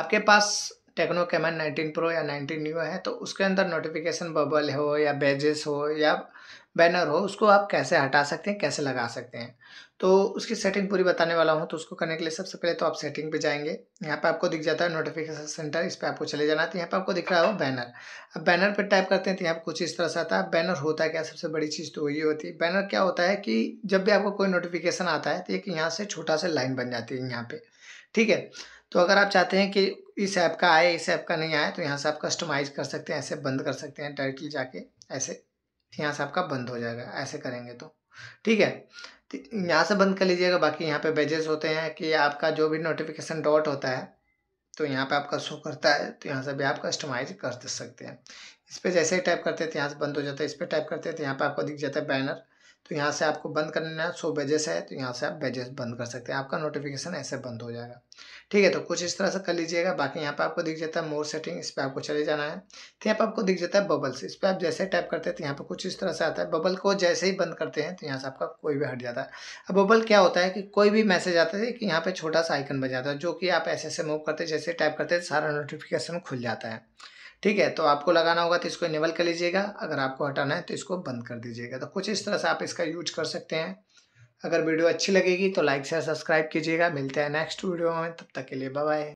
आपके पास Tecno Camon nineteen pro या 19 न्यू है तो उसके अंदर नोटिफिकेशन बबल हो या बेजेस हो या बैनर हो उसको आप कैसे हटा सकते हैं कैसे लगा सकते हैं तो उसकी सेटिंग पूरी बताने वाला हूँ तो उसको करने के लिए सबसे पहले तो आप सेटिंग पे जाएंगे यहाँ पे आपको दिख जाता है नोटिफिकेशन सेंटर इस पर आपको चले जाना है तो यहाँ पर आपको दिख रहा हो बैनर अब बैनर पर टाइप करते हैं तो यहाँ पर कुछ इस तरह से आता है बैनर होता है क्या सबसे बड़ी चीज़ तो वही होती है बैनर क्या होता है कि जब भी आपको कोई नोटिफिकेशन आता है तो एक यहाँ से छोटा सा लाइन बन जाती है यहाँ पर ठीक है तो अगर आप चाहते हैं कि इस ऐप का आए इस ऐप का नहीं आए तो यहाँ से आप कस्टमाइज़ कर सकते हैं ऐसे बंद कर सकते हैं डायरेक्टली जाके ऐसे यहाँ से आपका बंद हो जाएगा ऐसे करेंगे तो ठीक है तो यहाँ से बंद कर लीजिएगा बाकी यहाँ पे बेजेस होते हैं कि आपका जो भी नोटिफिकेशन डॉट होता है तो यहाँ पे आपका शो करता है तो यहाँ से भी आप कस्टमाइज कर सकते हैं इस पर जैसे ही टाइप करते हैं तो यहाँ से बंद हो जाता है इस पर टाइप करते हैं तो यहाँ पर आपको दिख जाता है बैनर तो यहाँ से आपको बंद करना है सो बेजेस है तो यहाँ से आप बेजेस बंद कर सकते हैं आपका नोटिफिकेशन ऐसे बंद हो जाएगा ठीक है तो कुछ इस तरह से कर लीजिएगा बाकी यहाँ पर आपको दिख जाता है मोर सेटिंग इस पर आपको चले जाना है तो यहाँ पर आपको दिख जाता है बबल्स इस पर आप जैसे टाइप करते हैं तो यहाँ पर कुछ इस तरह से आता है बबल को जैसे ही बंद करते हैं तो यहाँ से आपका कोई भी हट जाता है अब बबल क्या होता है कि कोई भी मैसेज आता है कि यहाँ पर छोटा सा आइकन बन जाता है जो कि आप ऐसे ऐसे मूव करते जैसे टाइप करते सारा नोटिफिकेशन खुल जाता है ठीक है तो आपको लगाना होगा तो इसको इनेबल कर लीजिएगा अगर आपको हटाना है तो इसको बंद कर दीजिएगा तो कुछ इस तरह से आप इसका यूज कर सकते हैं अगर वीडियो अच्छी लगेगी तो लाइक शेयर सब्सक्राइब कीजिएगा मिलते हैं नेक्स्ट वीडियो में तब तक के लिए बाय